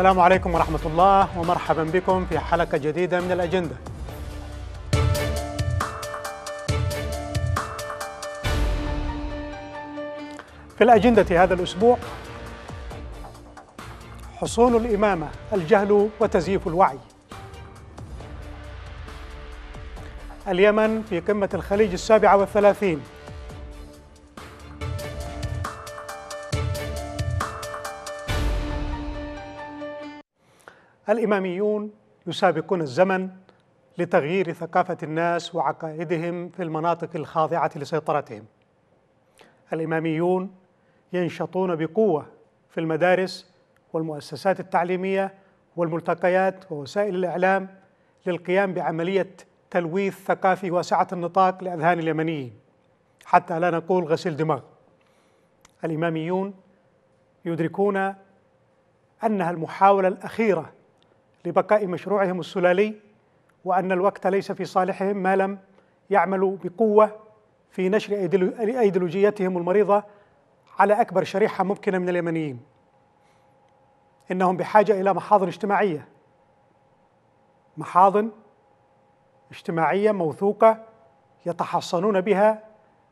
السلام عليكم ورحمة الله ومرحبا بكم في حلقة جديدة من الأجندة في الأجندة هذا الأسبوع حصول الإمامة الجهل وتزييف الوعي اليمن في قمة الخليج السابعة والثلاثين الإماميون يسابقون الزمن لتغيير ثقافة الناس وعقائدهم في المناطق الخاضعة لسيطرتهم. الإماميون ينشطون بقوة في المدارس والمؤسسات التعليمية والملتقيات ووسائل الإعلام للقيام بعملية تلويث ثقافي واسعة النطاق لأذهان اليمنيين حتى لا نقول غسيل دماغ. الإماميون يدركون أنها المحاولة الأخيرة لبقاء مشروعهم السلالي وأن الوقت ليس في صالحهم ما لم يعملوا بقوة في نشر أيديولوجيتهم المريضة على أكبر شريحة ممكنة من اليمنيين إنهم بحاجة إلى محاضن اجتماعية محاضن اجتماعية موثوقة يتحصنون بها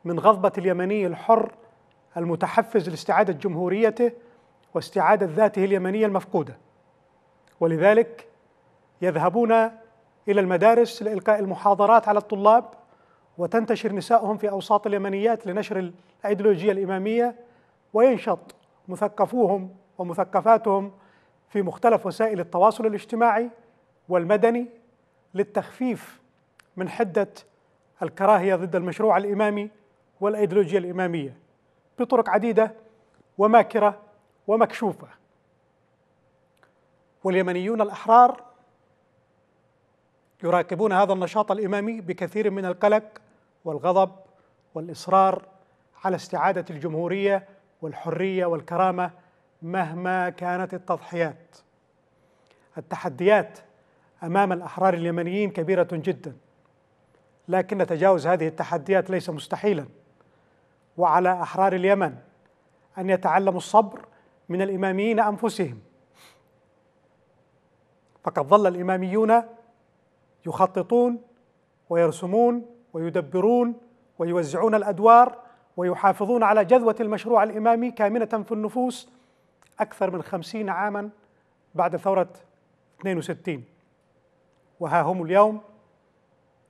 من غضبة اليمني الحر المتحفز لاستعادة جمهوريته واستعادة ذاته اليمنية المفقودة ولذلك يذهبون الى المدارس لالقاء المحاضرات على الطلاب وتنتشر نسائهم في اوساط اليمنيات لنشر الايديولوجيه الاماميه وينشط مثقفوهم ومثقفاتهم في مختلف وسائل التواصل الاجتماعي والمدني للتخفيف من حده الكراهيه ضد المشروع الامامي والايديولوجيه الاماميه بطرق عديده وماكره ومكشوفه واليمنيون الأحرار يراقبون هذا النشاط الإمامي بكثير من القلق والغضب والإصرار على استعادة الجمهورية والحرية والكرامة مهما كانت التضحيات التحديات أمام الأحرار اليمنيين كبيرة جدا لكن تجاوز هذه التحديات ليس مستحيلا وعلى أحرار اليمن أن يتعلموا الصبر من الإماميين أنفسهم فقد ظل الإماميون يخططون ويرسمون ويدبرون ويوزعون الأدوار ويحافظون على جذوة المشروع الإمامي كامنة في النفوس أكثر من خمسين عاما بعد ثورة 62 وها هم اليوم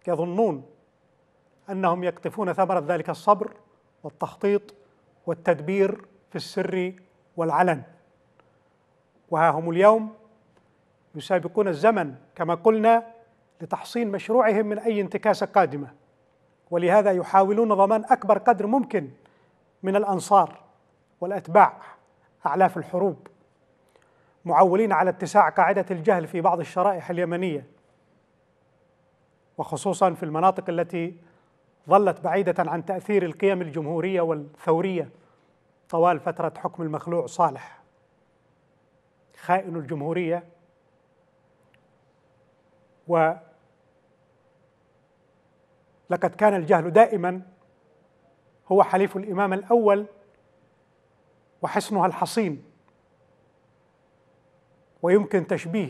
يظنون أنهم يقطفون ثمرة ذلك الصبر والتخطيط والتدبير في السر والعلن وها هم اليوم يسابقون الزمن كما قلنا لتحصين مشروعهم من اي انتكاسه قادمه ولهذا يحاولون ضمان اكبر قدر ممكن من الانصار والاتباع اعلاف الحروب معولين على اتساع قاعده الجهل في بعض الشرائح اليمنيه وخصوصا في المناطق التي ظلت بعيده عن تاثير القيم الجمهوريه والثوريه طوال فتره حكم المخلوع صالح خائن الجمهوريه و لقد كان الجهل دائما هو حليف الإمام الأول وحصنها الحصين ويمكن تشبيه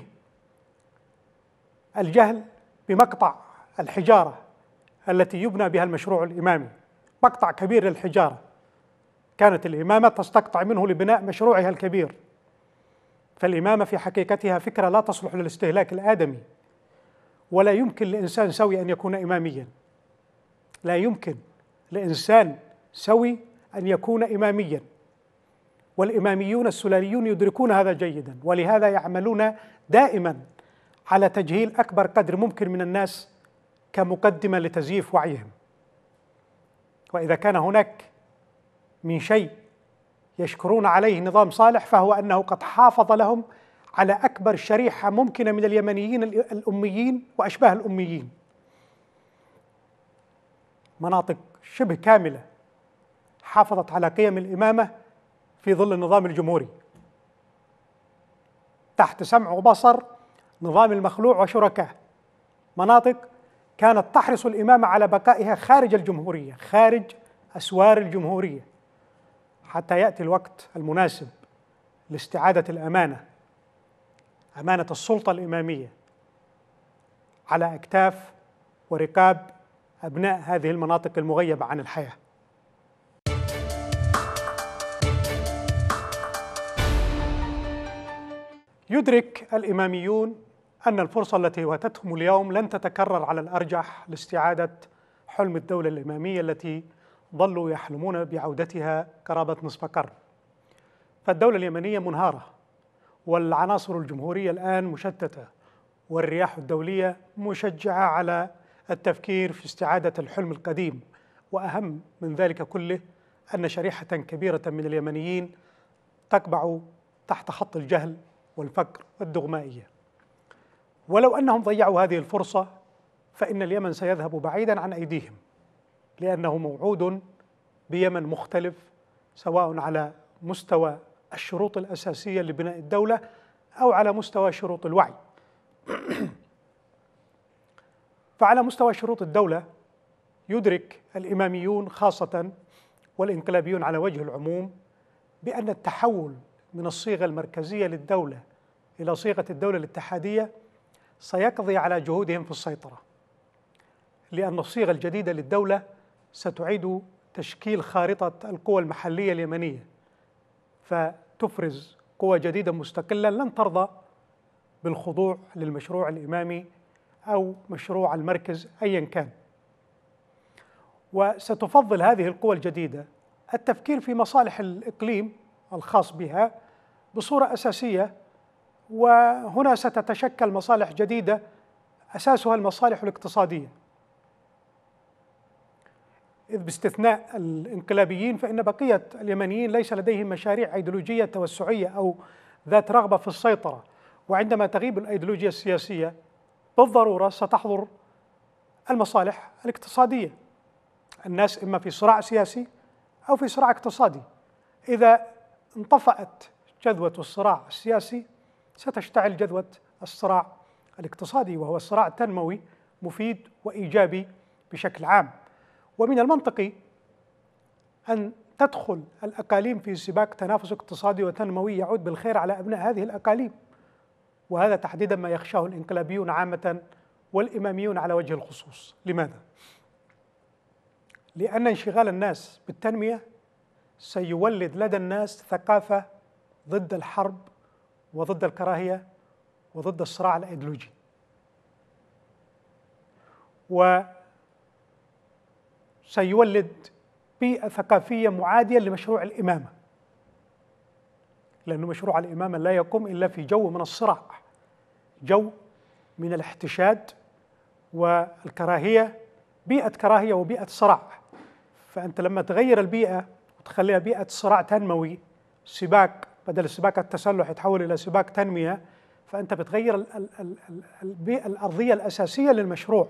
الجهل بمقطع الحجارة التي يبنى بها المشروع الإمامي مقطع كبير للحجارة كانت الإمامة تستقطع منه لبناء مشروعها الكبير فالإمامة في حقيقتها فكرة لا تصلح للاستهلاك الآدمي ولا يمكن لإنسان سوي أن يكون إماميا لا يمكن لإنسان سوي أن يكون إماميا والإماميون السلاليون يدركون هذا جيدا ولهذا يعملون دائما على تجهيل أكبر قدر ممكن من الناس كمقدمة لتزييف وعيهم وإذا كان هناك من شيء يشكرون عليه نظام صالح فهو أنه قد حافظ لهم على أكبر شريحة ممكنة من اليمنيين الأميين وأشباه الأميين مناطق شبه كاملة حافظت على قيم الإمامة في ظل النظام الجمهوري تحت سمع وبصر نظام المخلوع وشركاه مناطق كانت تحرص الإمامة على بقائها خارج الجمهورية خارج أسوار الجمهورية حتى يأتي الوقت المناسب لاستعادة الأمانة امانه السلطه الاماميه على اكتاف ورقاب ابناء هذه المناطق المغيبه عن الحياه يدرك الاماميون ان الفرصه التي واتتهم اليوم لن تتكرر على الارجح لاستعاده حلم الدوله الاماميه التي ظلوا يحلمون بعودتها قرابه نصف قرن فالدوله اليمنيه منهاره والعناصر الجمهورية الآن مشتتة والرياح الدولية مشجعة على التفكير في استعادة الحلم القديم وأهم من ذلك كله أن شريحة كبيرة من اليمنيين تقبع تحت خط الجهل والفقر والدغمائية ولو أنهم ضيعوا هذه الفرصة فإن اليمن سيذهب بعيدا عن أيديهم لأنه موعود بيمن مختلف سواء على مستوى الشروط الأساسية لبناء الدولة أو على مستوى شروط الوعي فعلى مستوى شروط الدولة يدرك الإماميون خاصة والإنقلابيون على وجه العموم بأن التحول من الصيغة المركزية للدولة إلى صيغة الدولة الاتحادية سيقضي على جهودهم في السيطرة لأن الصيغة الجديدة للدولة ستعيد تشكيل خارطة القوى المحلية اليمنية فتفرز قوى جديدة مستقلة لن ترضى بالخضوع للمشروع الإمامي أو مشروع المركز أيا كان وستفضل هذه القوى الجديدة التفكير في مصالح الإقليم الخاص بها بصورة أساسية وهنا ستتشكل مصالح جديدة أساسها المصالح الاقتصادية إذ باستثناء الانقلابيين فإن بقية اليمنيين ليس لديهم مشاريع أيديولوجية توسعية أو ذات رغبة في السيطرة وعندما تغيب الأيديولوجيا السياسية بالضرورة ستحضر المصالح الاقتصادية الناس إما في صراع سياسي أو في صراع اقتصادي إذا انطفأت جذوة الصراع السياسي ستشتعل جذوة الصراع الاقتصادي وهو صراع تنموي مفيد وإيجابي بشكل عام ومن المنطقي أن تدخل الأقاليم في سباق تنافس اقتصادي وتنموي يعود بالخير على أبناء هذه الأقاليم وهذا تحديدا ما يخشاه الانقلابيون عامة والإماميون على وجه الخصوص لماذا؟ لأن انشغال الناس بالتنمية سيولد لدى الناس ثقافة ضد الحرب وضد الكراهية وضد الصراع الأيديولوجي سيولد بيئة ثقافية معادية لمشروع الإمامة لأن مشروع الإمامة لا يقوم إلا في جو من الصراع جو من الاحتشاد والكراهية بيئة كراهية وبيئة صراع فأنت لما تغير البيئة وتخليها بيئة صراع تنموي سباك بدل سباك التسلح يتحول إلى سباك تنمية فأنت بتغير البيئة الأرضية الأساسية للمشروع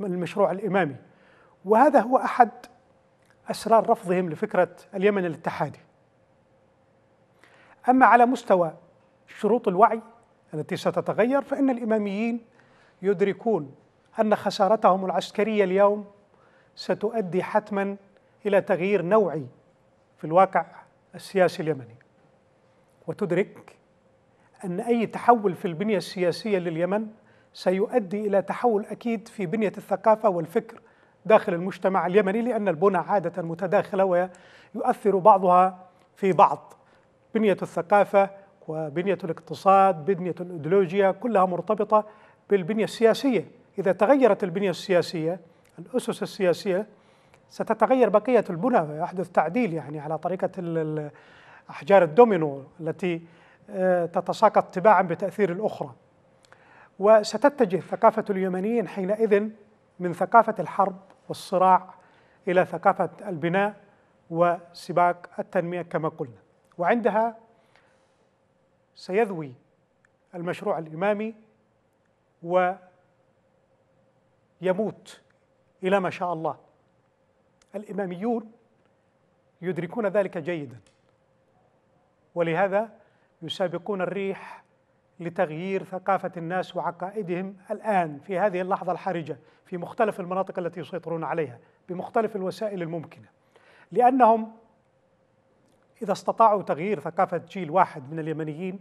المشروع الإمامي وهذا هو احد اسرار رفضهم لفكره اليمن الاتحادي. اما على مستوى شروط الوعي التي ستتغير فان الاماميين يدركون ان خسارتهم العسكريه اليوم ستؤدي حتما الى تغيير نوعي في الواقع السياسي اليمني. وتدرك ان اي تحول في البنيه السياسيه لليمن سيؤدي الى تحول اكيد في بنيه الثقافه والفكر داخل المجتمع اليمني لأن البنى عادة متداخلة ويؤثر بعضها في بعض بنية الثقافة وبنية الاقتصاد بنية الإيديولوجيا كلها مرتبطة بالبنية السياسية إذا تغيرت البنية السياسية الأسس السياسية ستتغير بقية البنى ويحدث تعديل يعني على طريقة أحجار الدومينو التي آه، تتساقط تباعا بتأثير الأخرى وستتجه ثقافة اليمنيين حينئذ من ثقافة الحرب والصراع إلى ثقافة البناء وسباق التنمية كما قلنا وعندها سيذوي المشروع الإمامي ويموت إلى ما شاء الله الإماميون يدركون ذلك جيدا ولهذا يسابقون الريح لتغيير ثقافة الناس وعقائدهم الآن في هذه اللحظة الحرجة في مختلف المناطق التي يسيطرون عليها بمختلف الوسائل الممكنة لأنهم إذا استطاعوا تغيير ثقافة جيل واحد من اليمنيين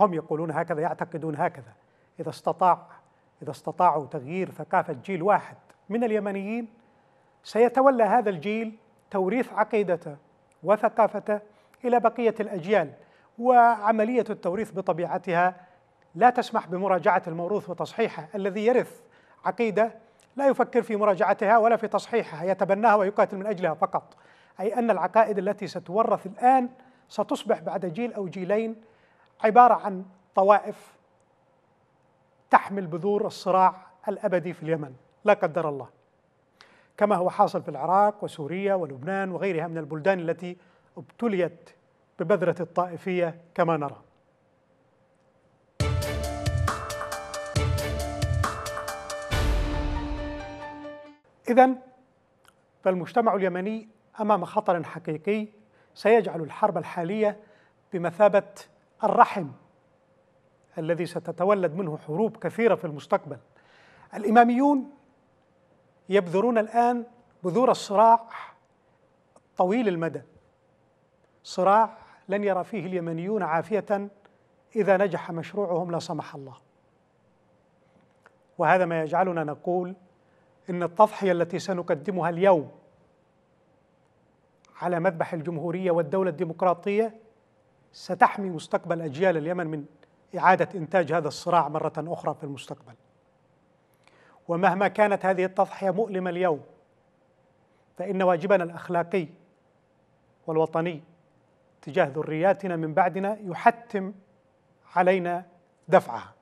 هم يقولون هكذا يعتقدون هكذا إذا استطاع إذا استطاعوا تغيير ثقافة جيل واحد من اليمنيين سيتولى هذا الجيل توريث عقيدته وثقافته إلى بقية الأجيال وعملية التوريث بطبيعتها لا تسمح بمراجعة الموروث وتصحيحه الذي يرث عقيدة لا يفكر في مراجعتها ولا في تصحيحها يتبناها ويقاتل من أجلها فقط أي أن العقائد التي ستورث الآن ستصبح بعد جيل أو جيلين عبارة عن طوائف تحمل بذور الصراع الأبدي في اليمن لا قدر الله كما هو حاصل في العراق وسوريا ولبنان وغيرها من البلدان التي ابتليت ببذرة الطائفية كما نرى إذا فالمجتمع اليمني أمام خطر حقيقي سيجعل الحرب الحالية بمثابة الرحم الذي ستتولد منه حروب كثيرة في المستقبل الإماميون يبذرون الآن بذور الصراع طويل المدى صراع لن يرى فيه اليمنيون عافية إذا نجح مشروعهم لا سمح الله وهذا ما يجعلنا نقول إن التضحية التي سنقدمها اليوم على مذبح الجمهورية والدولة الديمقراطية ستحمي مستقبل أجيال اليمن من إعادة إنتاج هذا الصراع مرة أخرى في المستقبل ومهما كانت هذه التضحية مؤلمة اليوم فإن واجبنا الأخلاقي والوطني تجاه ذرياتنا من بعدنا يحتم علينا دفعها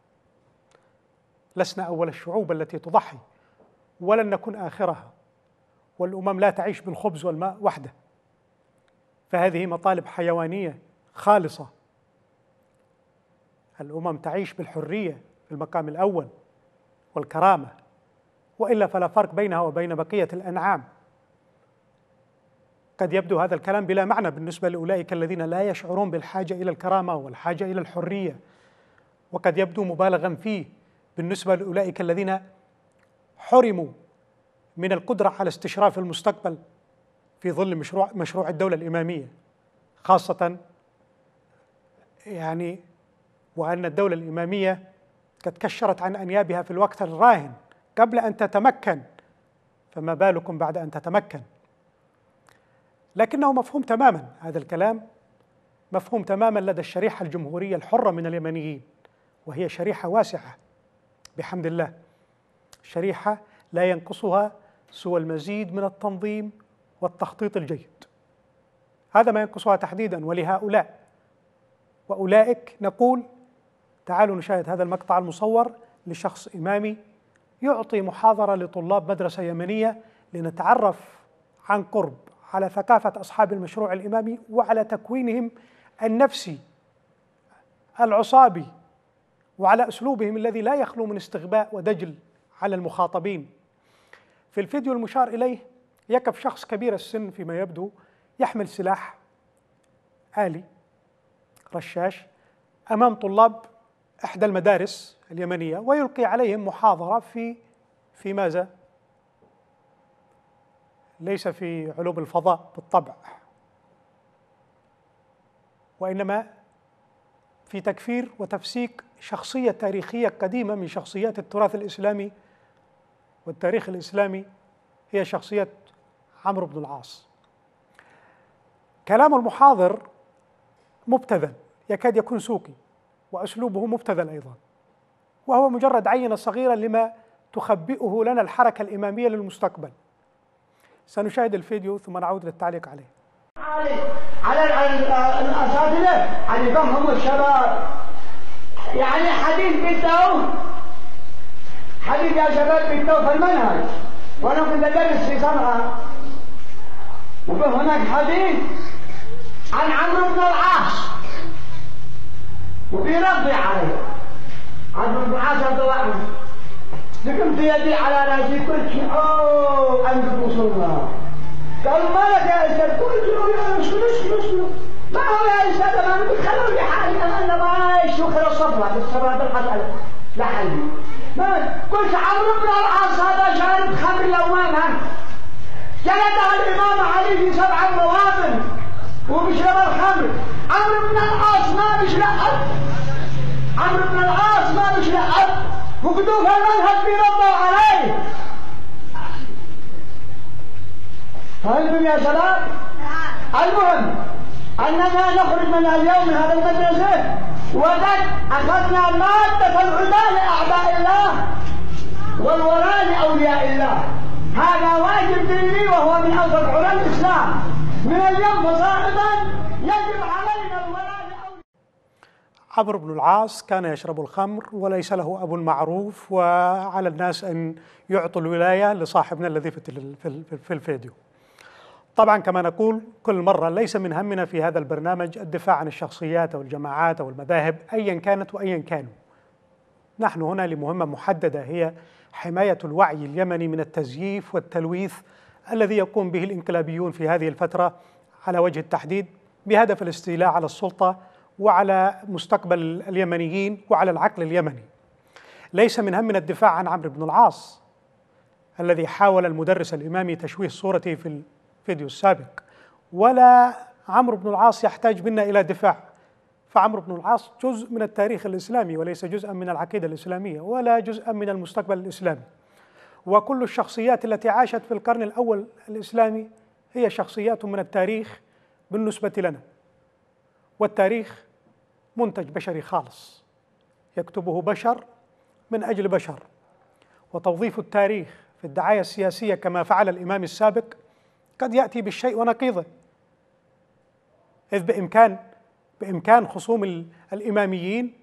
لسنا اول الشعوب التي تضحي ولن نكون اخرها والامم لا تعيش بالخبز والماء وحده فهذه مطالب حيوانيه خالصه الامم تعيش بالحريه في المقام الاول والكرامه والا فلا فرق بينها وبين بقيه الانعام قد يبدو هذا الكلام بلا معنى بالنسبة لأولئك الذين لا يشعرون بالحاجة إلى الكرامة والحاجة إلى الحرية وقد يبدو مبالغا فيه بالنسبة لأولئك الذين حرموا من القدرة على استشراف المستقبل في ظل مشروع مشروع الدولة الإمامية خاصة يعني وأن الدولة الإمامية قد كشرت عن أنيابها في الوقت الراهن قبل أن تتمكن فما بالكم بعد أن تتمكن لكنه مفهوم تماما هذا الكلام مفهوم تماما لدى الشريحه الجمهوريه الحره من اليمنيين وهي شريحه واسعه بحمد الله شريحه لا ينقصها سوى المزيد من التنظيم والتخطيط الجيد هذا ما ينقصها تحديدا ولهؤلاء واولئك نقول تعالوا نشاهد هذا المقطع المصور لشخص امامي يعطي محاضره لطلاب مدرسه يمنيه لنتعرف عن قرب على ثقافة أصحاب المشروع الإمامي وعلى تكوينهم النفسي العصابي وعلى أسلوبهم الذي لا يخلو من استغباء ودجل على المخاطبين في الفيديو المشار إليه يقف شخص كبير السن فيما يبدو يحمل سلاح آلي رشاش أمام طلاب إحدى المدارس اليمنية ويلقي عليهم محاضرة في في ماذا؟ ليس في علوم الفضاء بالطبع وانما في تكفير وتفسيق شخصيه تاريخيه قديمه من شخصيات التراث الاسلامي والتاريخ الاسلامي هي شخصيه عمرو بن العاص كلام المحاضر مبتذل يكاد يكون سوقي واسلوبه مبتذل ايضا وهو مجرد عينه صغيره لما تخبئه لنا الحركه الاماميه للمستقبل سنشاهد الفيديو ثم نعود للتعليق عليه على الأساتذة على يفهموا آه، الشباب يعني حديث بالتو حديث يا شباب بالتو في المنهج وأنا كنت أدرس في صنعاء وهناك حديث عن عمرو بن العاص وبيربي عليه عمرو بن العاص رضي الله عنه لكن بيدي على راسي قلت أوه عندك وصلنا قال ما لك يا أستاذ قلت له شنو شنو شنو ما هو يا أستاذ أنا قلت خلوني حالي أنا أنا بعيش وخلاص صبرت الصبرات الحلقة لحلي قلت عمرو بن العاص هذا شارب خمر لوانا جلد الإمام علي في سبع مواطن وبشرب الخمر عمرو بن العاص ما بشرب عمرو بن العاص ما بشرب وقدوها مذهب رضى عليه فهمتم طيب يا شباب؟ المهم أننا نخرج من اليوم من هذا المدرسة وقد أخذنا مادة العداء لأعداء الله والولاء لأولياء الله هذا واجب ديني وهو من أصل علم الإسلام من اليوم فصاعدا يجب علينا عمرو بن العاص كان يشرب الخمر وليس له أب معروف وعلى الناس أن يعطوا الولاية لصاحبنا الذي في الفيديو طبعا كما نقول كل مرة ليس من همنا في هذا البرنامج الدفاع عن الشخصيات أو الجماعات أو المذاهب أيا كانت وأيا كانوا نحن هنا لمهمة محددة هي حماية الوعي اليمني من التزييف والتلويث الذي يقوم به الانقلابيون في هذه الفترة على وجه التحديد بهدف الاستيلاء على السلطة وعلى مستقبل اليمنيين وعلى العقل اليمني ليس من همنا الدفاع عن عمرو بن العاص الذي حاول المدرس الإمامي تشويه صورته في الفيديو السابق ولا عمرو بن العاص يحتاج منا إلى دفاع فعمرو بن العاص جزء من التاريخ الإسلامي وليس جزءا من العقيدة الإسلامية ولا جزءا من المستقبل الإسلامي وكل الشخصيات التي عاشت في القرن الأول الإسلامي هي شخصيات من التاريخ بالنسبة لنا والتاريخ منتج بشري خالص يكتبه بشر من اجل بشر وتوظيف التاريخ في الدعايه السياسيه كما فعل الامام السابق قد ياتي بالشيء ونقيضه اذ بامكان بامكان خصوم الاماميين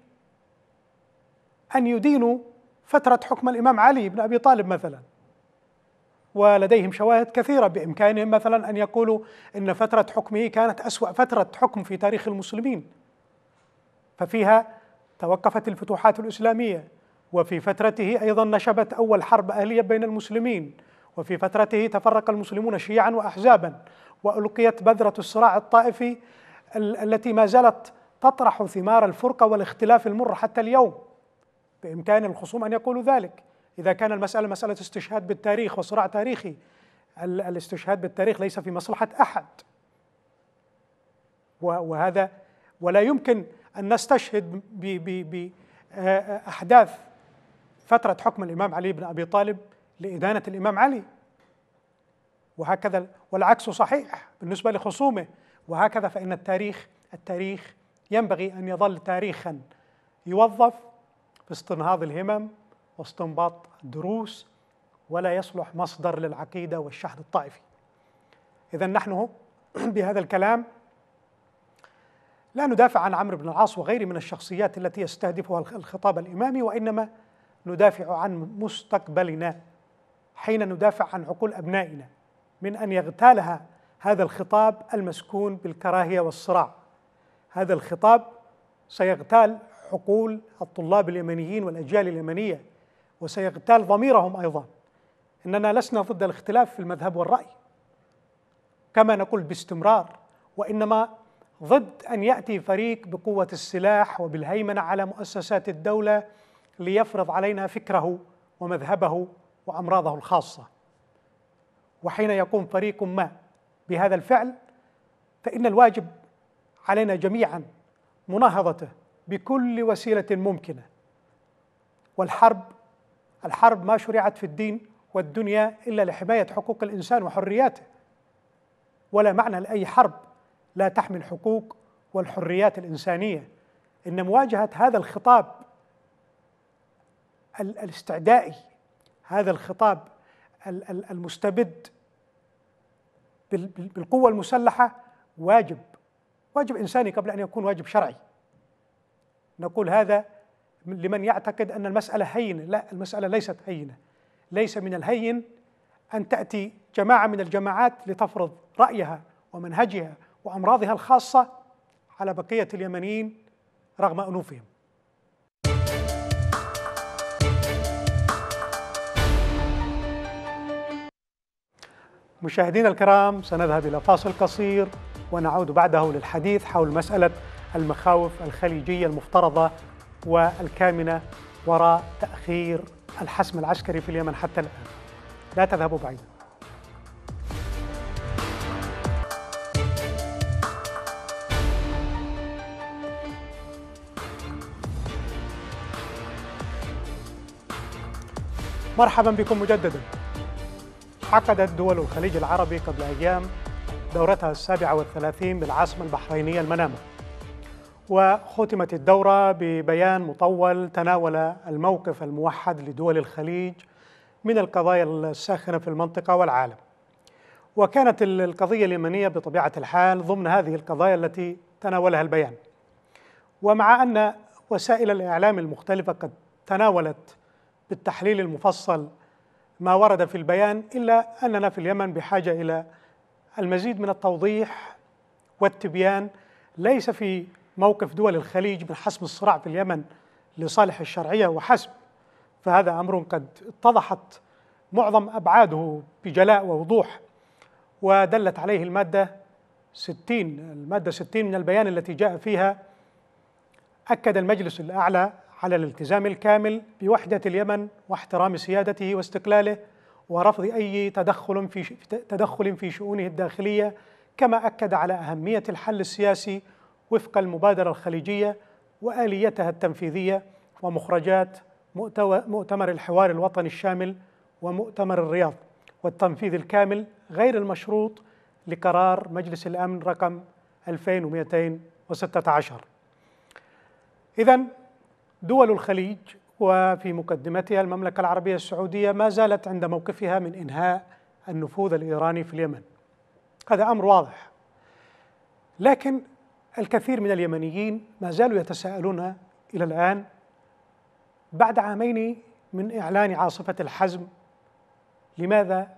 ان يدينوا فتره حكم الامام علي بن ابي طالب مثلا ولديهم شواهد كثيرة بإمكانهم مثلا أن يقولوا إن فترة حكمه كانت أسوأ فترة حكم في تاريخ المسلمين ففيها توقفت الفتوحات الإسلامية وفي فترته أيضا نشبت أول حرب أهلية بين المسلمين وفي فترته تفرق المسلمون شيعا وأحزابا وألقيت بذرة الصراع الطائفي التي ما زالت تطرح ثمار الفرقة والاختلاف المر حتى اليوم بإمكان الخصوم أن يقولوا ذلك إذا كان المسألة مسألة استشهاد بالتاريخ وصراع تاريخي الاستشهاد بالتاريخ ليس في مصلحة أحد وهذا ولا يمكن أن نستشهد بأحداث آه، فترة حكم الإمام علي بن أبي طالب لإدانة الإمام علي وهكذا والعكس صحيح بالنسبة لخصومه وهكذا فإن التاريخ التاريخ ينبغي أن يظل تاريخا يوظف في استنهاض الهمم واستنباط الدروس ولا يصلح مصدر للعقيدة والشحن الطائفي إذا نحن بهذا الكلام لا ندافع عن عمرو بن العاص وغيره من الشخصيات التي يستهدفها الخطاب الإمامي وإنما ندافع عن مستقبلنا حين ندافع عن عقول أبنائنا من أن يغتالها هذا الخطاب المسكون بالكراهية والصراع هذا الخطاب سيغتال عقول الطلاب اليمنيين والأجيال اليمنية وسيغتال ضميرهم أيضا إننا لسنا ضد الاختلاف في المذهب والرأي كما نقول باستمرار وإنما ضد ان ياتي فريق بقوه السلاح وبالهيمنه على مؤسسات الدوله ليفرض علينا فكره ومذهبه وامراضه الخاصه وحين يقوم فريق ما بهذا الفعل فان الواجب علينا جميعا مناهضته بكل وسيله ممكنه والحرب الحرب ما شرعت في الدين والدنيا الا لحمايه حقوق الانسان وحرياته ولا معنى لاي حرب لا تحمي الحقوق والحريات الانسانيه ان مواجهه هذا الخطاب الاستعدائي هذا الخطاب المستبد بالقوه المسلحه واجب واجب انساني قبل ان يكون واجب شرعي نقول هذا لمن يعتقد ان المساله هينه لا المساله ليست هينه ليس من الهين ان تاتي جماعه من الجماعات لتفرض رايها ومنهجها وأمراضها الخاصة على بقية اليمنيين رغم أنوفهم مشاهدينا الكرام سنذهب إلى فاصل قصير ونعود بعده للحديث حول مسألة المخاوف الخليجية المفترضة والكامنة وراء تأخير الحسم العسكري في اليمن حتى الآن لا تذهبوا بعيدا مرحبا بكم مجددا عقدت دول الخليج العربي قبل أيام دورتها السابعة والثلاثين بالعاصمة البحرينية المنامة وختمت الدورة ببيان مطول تناول الموقف الموحد لدول الخليج من القضايا الساخنة في المنطقة والعالم وكانت القضية اليمنية بطبيعة الحال ضمن هذه القضايا التي تناولها البيان ومع أن وسائل الإعلام المختلفة قد تناولت بالتحليل المفصل ما ورد في البيان الا اننا في اليمن بحاجه الى المزيد من التوضيح والتبيان ليس في موقف دول الخليج من حسم الصراع في اليمن لصالح الشرعيه وحسب فهذا امر قد اتضحت معظم ابعاده بجلاء ووضوح ودلت عليه الماده 60 الماده 60 من البيان التي جاء فيها اكد المجلس الاعلى على الالتزام الكامل بوحدة اليمن واحترام سيادته واستقلاله ورفض أي تدخل في تدخل في شؤونه الداخلية كما أكد على أهمية الحل السياسي وفق المبادرة الخليجية وآليتها التنفيذية ومخرجات مؤتمر الحوار الوطني الشامل ومؤتمر الرياض والتنفيذ الكامل غير المشروط لقرار مجلس الأمن رقم 2216 إذا دول الخليج وفي مقدمتها المملكة العربية السعودية ما زالت عند موقفها من إنهاء النفوذ الإيراني في اليمن هذا أمر واضح لكن الكثير من اليمنيين ما زالوا يتساءلون إلى الآن بعد عامين من إعلان عاصفة الحزم لماذا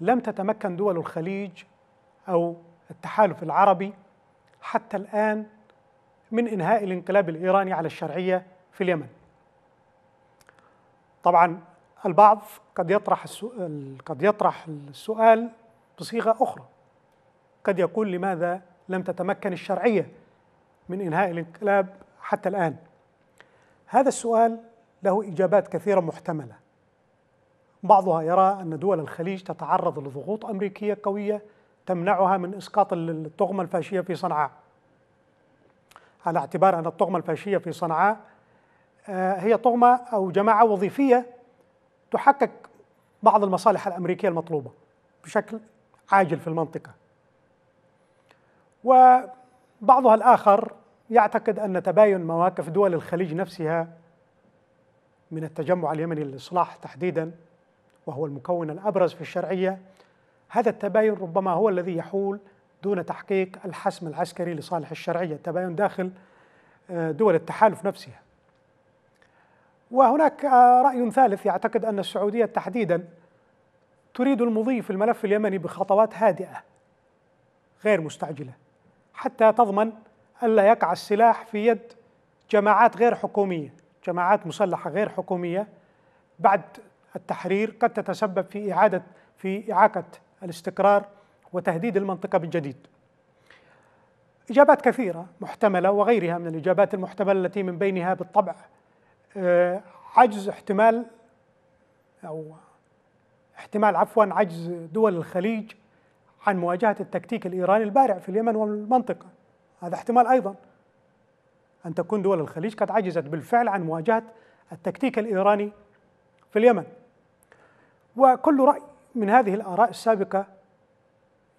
لم تتمكن دول الخليج أو التحالف العربي حتى الآن من إنهاء الانقلاب الإيراني على الشرعية في اليمن طبعا البعض قد يطرح السؤال قد يطرح السؤال بصيغه اخرى قد يقول لماذا لم تتمكن الشرعيه من انهاء الانقلاب حتى الان هذا السؤال له اجابات كثيره محتمله بعضها يرى ان دول الخليج تتعرض لضغوط امريكيه قويه تمنعها من اسقاط الطغمه الفاشيه في صنعاء على اعتبار ان الطغمه الفاشيه في صنعاء آه، هي طغمة أو جماعة وظيفية تحقق بعض المصالح الأمريكية المطلوبة بشكل عاجل في المنطقة وبعضها الآخر يعتقد أن تباين مواقف دول الخليج نفسها من التجمع اليمني للإصلاح تحديدا وهو المكون الأبرز في الشرعية هذا التباين ربما هو الذي يحول دون تحقيق الحسم العسكري لصالح الشرعية التباين داخل آه، دول التحالف نفسها وهناك آه، رأي ثالث يعتقد أن السعودية تحديدا تريد المضي في الملف اليمني بخطوات هادئة غير مستعجلة حتى تضمن ألا يقع السلاح في يد جماعات غير حكومية جماعات مسلحة غير حكومية بعد التحرير قد تتسبب في إعادة في إعاقة الاستقرار وتهديد المنطقة من جديد إجابات كثيرة محتملة وغيرها من الإجابات المحتملة التي من بينها بالطبع آه، عجز احتمال أو احتمال عفوا عجز دول الخليج عن مواجهة التكتيك الإيراني البارع في اليمن والمنطقة هذا احتمال أيضا أن تكون دول الخليج قد عجزت بالفعل عن مواجهة التكتيك الإيراني في اليمن وكل رأي من هذه الآراء السابقة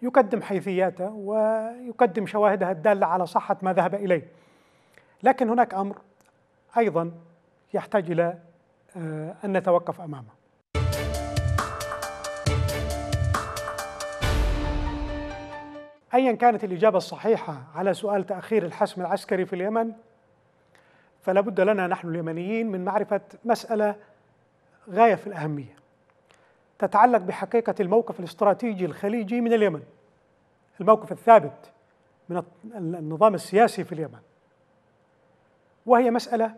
يقدم حيثياته ويقدم شواهدها الدالة على صحة ما ذهب إليه لكن هناك أمر أيضا يحتاج إلى آه، أن نتوقف أمامه أيا كانت الإجابة الصحيحة على سؤال تأخير الحسم العسكري في اليمن فلا بد لنا نحن اليمنيين من معرفة مسألة غاية في الأهمية تتعلق بحقيقة الموقف الاستراتيجي الخليجي من اليمن الموقف الثابت من النظام السياسي في اليمن وهي مسألة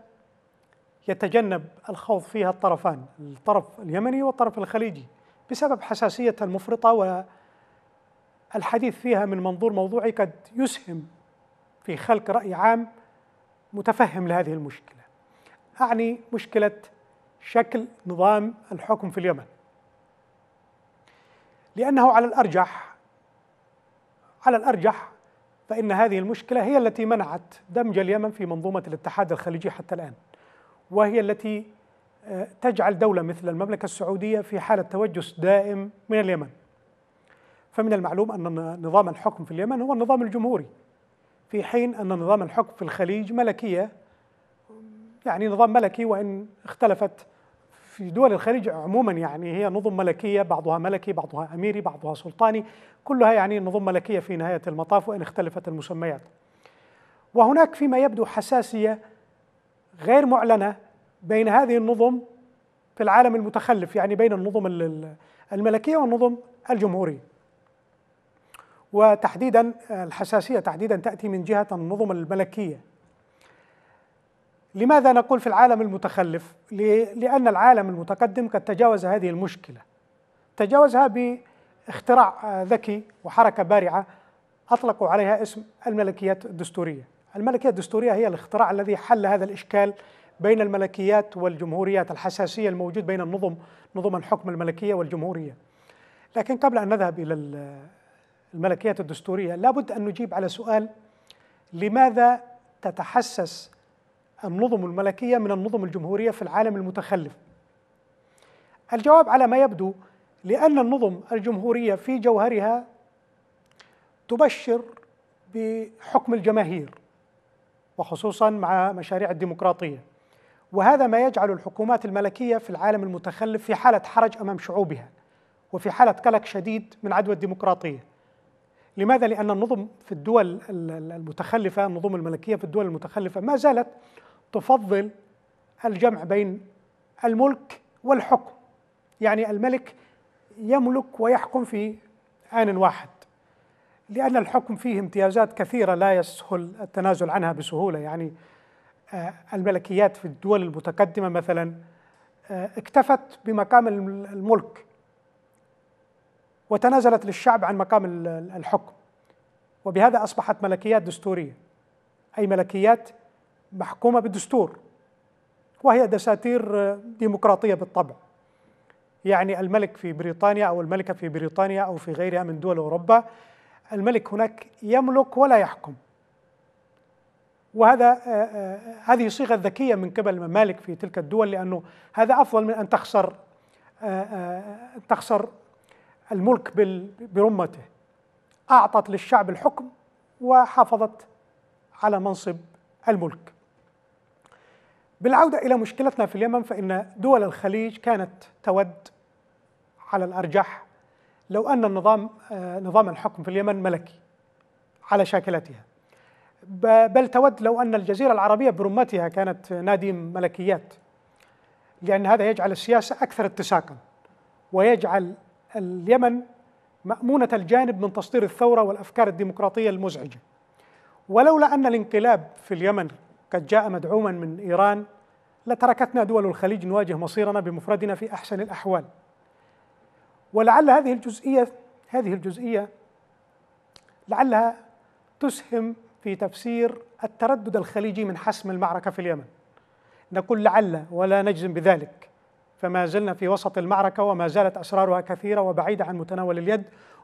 يتجنب الخوض فيها الطرفان الطرف اليمني والطرف الخليجي بسبب حساسية المفرطة والحديث فيها من منظور موضوعي قد يسهم في خلق رأي عام متفهم لهذه المشكلة أعني مشكلة شكل نظام الحكم في اليمن لأنه على الأرجح على الأرجح فإن هذه المشكلة هي التي منعت دمج اليمن في منظومة الاتحاد الخليجي حتى الآن وهي التي آه، تجعل دولة مثل المملكة السعودية في حالة توجس دائم من اليمن فمن المعلوم أن نظام الحكم في اليمن هو النظام الجمهوري في حين أن نظام الحكم في الخليج ملكية يعني نظام ملكي وإن اختلفت في دول الخليج عموما يعني هي نظم ملكية بعضها ملكي بعضها أميري بعضها سلطاني كلها يعني نظم ملكية في نهاية المطاف وإن اختلفت المسميات وهناك فيما يبدو حساسية غير معلنه بين هذه النظم في العالم المتخلف يعني بين النظم الملكيه والنظم الجمهوريه. وتحديدا الحساسيه تحديدا تاتي من جهه النظم الملكيه. لماذا نقول في العالم المتخلف؟ لان العالم المتقدم قد تجاوز هذه المشكله. تجاوزها باختراع ذكي وحركه بارعه اطلقوا عليها اسم الملكيات الدستوريه. الملكية الدستورية هي الاختراع الذي حل هذا الإشكال بين الملكيات والجمهوريات الحساسية الموجود بين النظم نظم الحكم الملكية والجمهورية لكن قبل أن نذهب إلى الملكيات الدستورية لابد أن نجيب على سؤال لماذا تتحسس النظم الملكية من النظم الجمهورية في العالم المتخلف الجواب على ما يبدو لأن النظم الجمهورية في جوهرها تبشر بحكم الجماهير وخصوصا مع مشاريع الديمقراطيه وهذا ما يجعل الحكومات الملكيه في العالم المتخلف في حاله حرج امام شعوبها وفي حاله قلق شديد من عدوى الديمقراطيه لماذا لان النظم في الدول المتخلفه النظم الملكيه في الدول المتخلفه ما زالت تفضل الجمع بين الملك والحكم يعني الملك يملك ويحكم في آن واحد لأن الحكم فيه امتيازات كثيرة لا يسهل التنازل عنها بسهولة يعني آه، الملكيات في الدول المتقدمة مثلا آه، اكتفت بمقام الملك وتنازلت للشعب عن مقام الحكم وبهذا أصبحت ملكيات دستورية أي ملكيات محكومة بالدستور وهي دساتير آه، ديمقراطية بالطبع يعني الملك في بريطانيا أو الملكة في بريطانيا أو في غيرها من دول أوروبا الملك هناك يملك ولا يحكم وهذا آه، آه، آه، هذه صيغة ذكية من قبل الممالك في تلك الدول لأنه هذا أفضل من أن تخسر تخسر الملك برمته أعطت للشعب الحكم وحافظت على منصب الملك بالعودة إلى مشكلتنا في اليمن فإن دول الخليج كانت تود على الأرجح لو أن النظام آه، نظام الحكم في اليمن ملكي على شاكلتها بل تود لو أن الجزيرة العربية برمتها كانت نادي ملكيات لأن هذا يجعل السياسة أكثر اتساقا ويجعل اليمن مأمونة الجانب من تصدير الثورة والأفكار الديمقراطية المزعجة ولولا أن الانقلاب في اليمن قد جاء مدعوما من إيران لتركتنا دول الخليج نواجه مصيرنا بمفردنا في أحسن الأحوال ولعل هذه الجزئية هذه الجزئية لعلها تسهم في تفسير التردد الخليجي من حسم المعركة في اليمن نقول لعل ولا نجزم بذلك فما زلنا في وسط المعركة وما زالت أسرارها كثيرة وبعيدة عن متناول اليد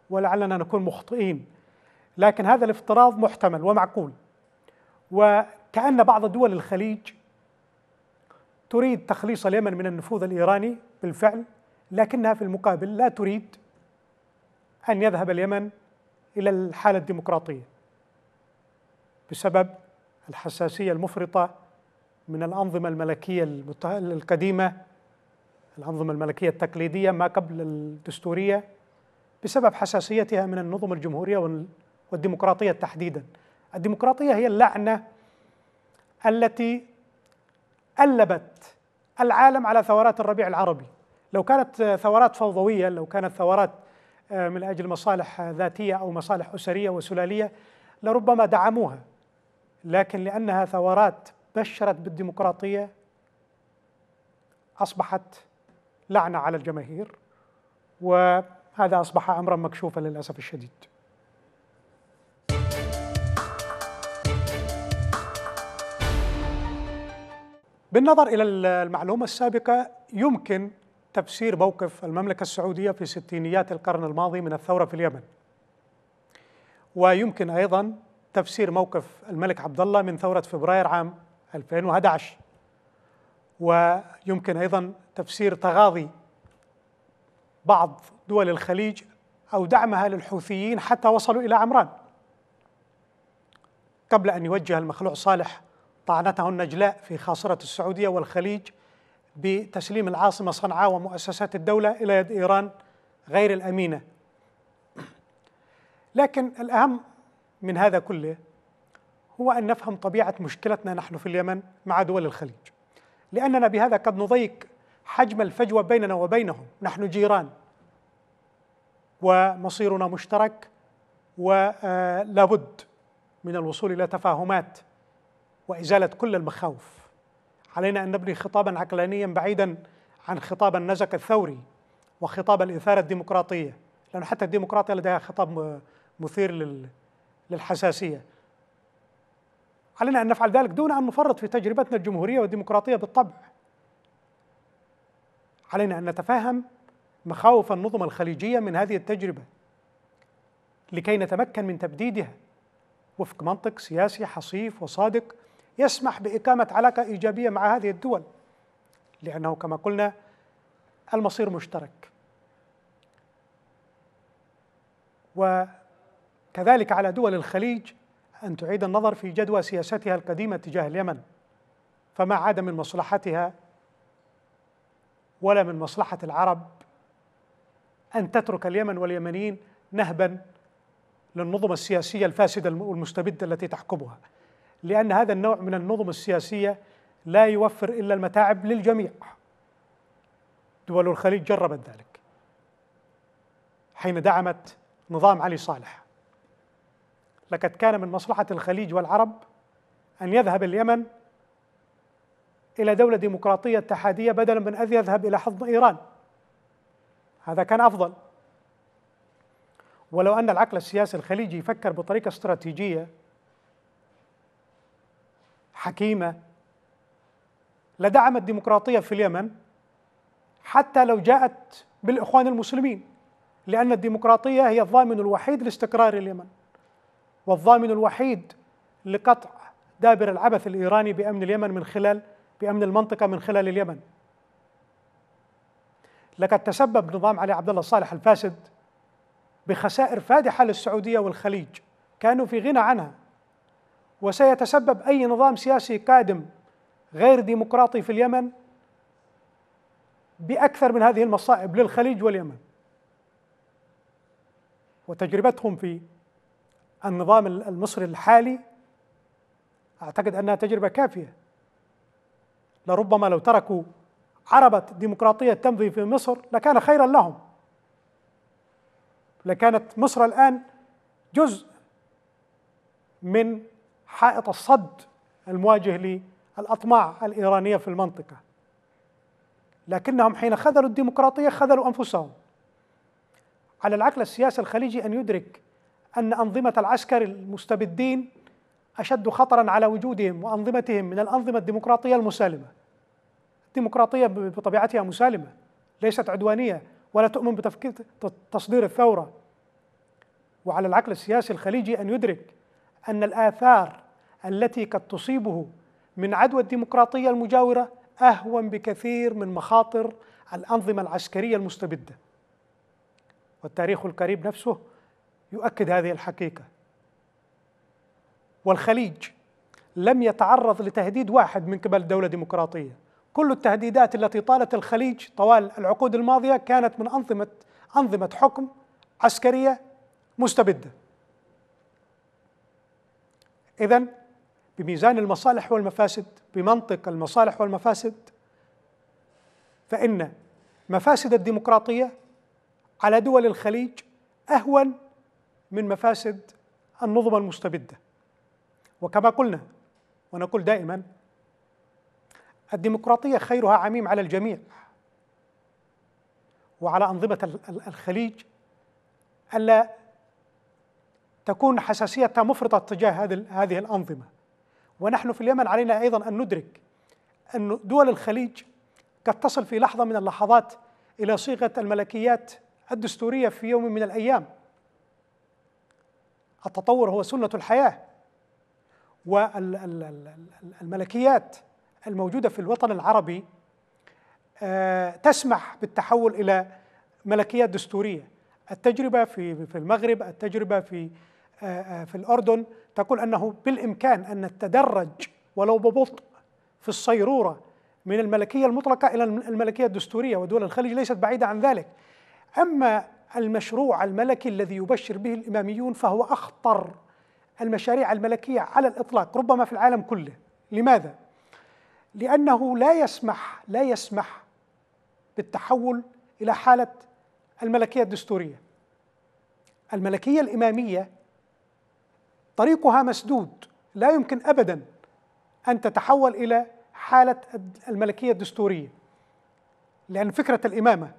ولعلنا نكون مخطئين لكن هذا الافتراض محتمل ومعقول وكأن بعض دول الخليج تريد تخليص اليمن من النفوذ الإيراني بالفعل لكنها في المقابل لا تريد أن يذهب اليمن إلى الحالة الديمقراطية بسبب الحساسية المفرطة من الأنظمة الملكية القديمة الأنظمة الملكية التقليدية ما قبل الدستورية بسبب حساسيتها من النظم الجمهورية والديمقراطية تحديدا الديمقراطية هي اللعنة التي ألبت العالم على ثورات الربيع العربي لو كانت ثورات فوضويه لو كانت ثورات آه، من اجل مصالح ذاتيه او مصالح اسريه وسلاليه لربما دعموها لكن لانها ثورات بشرت بالديمقراطيه اصبحت لعنه على الجماهير وهذا اصبح امرا مكشوفا للاسف الشديد بالنظر الى المعلومه السابقه يمكن تفسير موقف المملكة السعودية في ستينيات القرن الماضي من الثورة في اليمن ويمكن أيضا تفسير موقف الملك عبد الله من ثورة فبراير عام 2011 ويمكن أيضا تفسير تغاضي بعض دول الخليج أو دعمها للحوثيين حتى وصلوا إلى عمران قبل أن يوجه المخلوع صالح طعنته النجلاء في خاصرة السعودية والخليج بتسليم العاصمة صنعاء ومؤسسات الدولة إلى يد إيران غير الأمينة لكن الأهم من هذا كله هو أن نفهم طبيعة مشكلتنا نحن في اليمن مع دول الخليج لأننا بهذا قد نضيق حجم الفجوة بيننا وبينهم نحن جيران ومصيرنا مشترك ولابد آه، من الوصول إلى تفاهمات وإزالة كل المخاوف علينا أن نبني خطابا عقلانيا بعيدا عن خطاب النزك الثوري وخطاب الإثارة الديمقراطية لأن حتى الديمقراطية لديها خطاب مثير للحساسية علينا أن نفعل ذلك دون أن نفرط في تجربتنا الجمهورية والديمقراطية بالطبع علينا أن نتفهم مخاوف النظم الخليجية من هذه التجربة لكي نتمكن من تبديدها وفق منطق سياسي حصيف وصادق يسمح بإقامة علاقة إيجابية مع هذه الدول لأنه كما قلنا المصير مشترك وكذلك على دول الخليج أن تعيد النظر في جدوى سياستها القديمة تجاه اليمن فما عاد من مصلحتها ولا من مصلحة العرب أن تترك اليمن واليمنيين نهبا للنظم السياسية الفاسدة والمستبدة التي تحكمها لأن هذا النوع من النظم السياسية لا يوفر إلا المتاعب للجميع دول الخليج جربت ذلك حين دعمت نظام علي صالح لقد كان من مصلحة الخليج والعرب أن يذهب اليمن إلى دولة ديمقراطية اتحادية بدلا من أن يذهب إلى حضن إيران هذا كان أفضل ولو أن العقل السياسي الخليجي يفكر بطريقة استراتيجية حكيمة لدعمت الديمقراطية في اليمن حتى لو جاءت بالإخوان المسلمين لأن الديمقراطية هي الضامن الوحيد لاستقرار اليمن والضامن الوحيد لقطع دابر العبث الإيراني بأمن اليمن من خلال بأمن المنطقة من خلال اليمن لقد تسبب نظام علي عبد الله الصالح الفاسد بخسائر فادحة للسعودية والخليج كانوا في غنى عنها وسيتسبب اي نظام سياسي قادم غير ديمقراطي في اليمن باكثر من هذه المصائب للخليج واليمن وتجربتهم في النظام المصري الحالي اعتقد انها تجربه كافيه لربما لو تركوا عربه ديمقراطيه تمضي في مصر لكان خيرا لهم لكانت مصر الان جزء من حائط الصد المواجه للأطماع الإيرانية في المنطقة لكنهم حين خذلوا الديمقراطية خذلوا أنفسهم على العقل السياسي الخليجي أن يدرك أن أنظمة العسكر المستبدين أشد خطرا على وجودهم وأنظمتهم من الأنظمة الديمقراطية المسالمة الديمقراطية بطبيعتها مسالمة ليست عدوانية ولا تؤمن بتفكير تصدير الثورة وعلى العقل السياسي الخليجي أن يدرك أن الآثار التي قد تصيبه من عدوى الديمقراطية المجاورة أهون بكثير من مخاطر الأنظمة العسكرية المستبدة والتاريخ القريب نفسه يؤكد هذه الحقيقة والخليج لم يتعرض لتهديد واحد من قبل دولة ديمقراطية كل التهديدات التي طالت الخليج طوال العقود الماضية كانت من أنظمة أنظمة حكم عسكرية مستبدة إذا بميزان المصالح والمفاسد بمنطق المصالح والمفاسد فإن مفاسد الديمقراطية على دول الخليج أهون من مفاسد النظم المستبدة وكما قلنا ونقول دائما الديمقراطية خيرها عميم على الجميع وعلى أنظمة الخليج ألا تكون حساسيتها مفرطة تجاه هذه الأنظمة ونحن في اليمن علينا ايضا ان ندرك ان دول الخليج قد تصل في لحظه من اللحظات الى صيغه الملكيات الدستوريه في يوم من الايام. التطور هو سنه الحياه. والملكيات الموجوده في الوطن العربي آه، تسمح بالتحول الى ملكيات دستوريه. التجربه في في المغرب، التجربه في آه، آه، في الأردن تقول أنه بالإمكان أن نتدرج ولو ببطء في الصيرورة من الملكية المطلقة إلى الملكية الدستورية ودول الخليج ليست بعيدة عن ذلك أما المشروع الملكي الذي يبشر به الإماميون فهو أخطر المشاريع الملكية على الإطلاق ربما في العالم كله لماذا؟ لأنه لا يسمح لا يسمح بالتحول إلى حالة الملكية الدستورية الملكية الإمامية طريقها مسدود لا يمكن ابدا ان تتحول الى حاله الملكيه الدستوريه لان فكره الامامه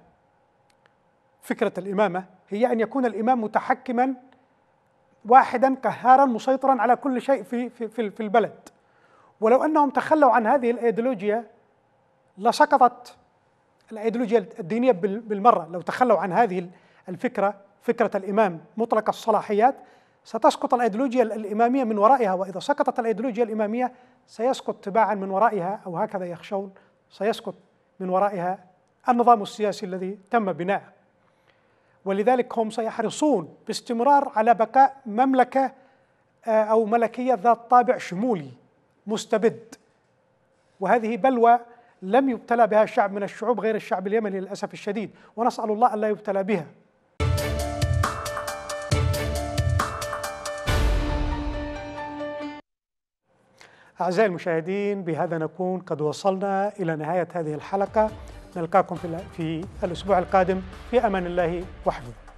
فكره الامامه هي ان يكون الامام متحكما واحدا قهارا مسيطرا على كل شيء في في في, في البلد ولو انهم تخلوا عن هذه الايديولوجيا لسقطت الايديولوجيا الدينيه بالمره لو تخلوا عن هذه الفكره فكره الامام مطلق الصلاحيات ستسقط الايديولوجيا الاماميه من ورائها واذا سقطت الايديولوجيا الاماميه سيسقط تباعا من ورائها او هكذا يخشون سيسقط من ورائها النظام السياسي الذي تم بناءه. ولذلك هم سيحرصون باستمرار على بقاء مملكه آه، او ملكيه ذات طابع شمولي مستبد. وهذه بلوى لم يبتلى بها شعب من الشعوب غير الشعب اليمني للاسف الشديد، ونسال الله ان لا يبتلى بها. أعزائي المشاهدين بهذا نكون قد وصلنا إلى نهاية هذه الحلقة نلقاكم في الأسبوع القادم في أمان الله وحفظه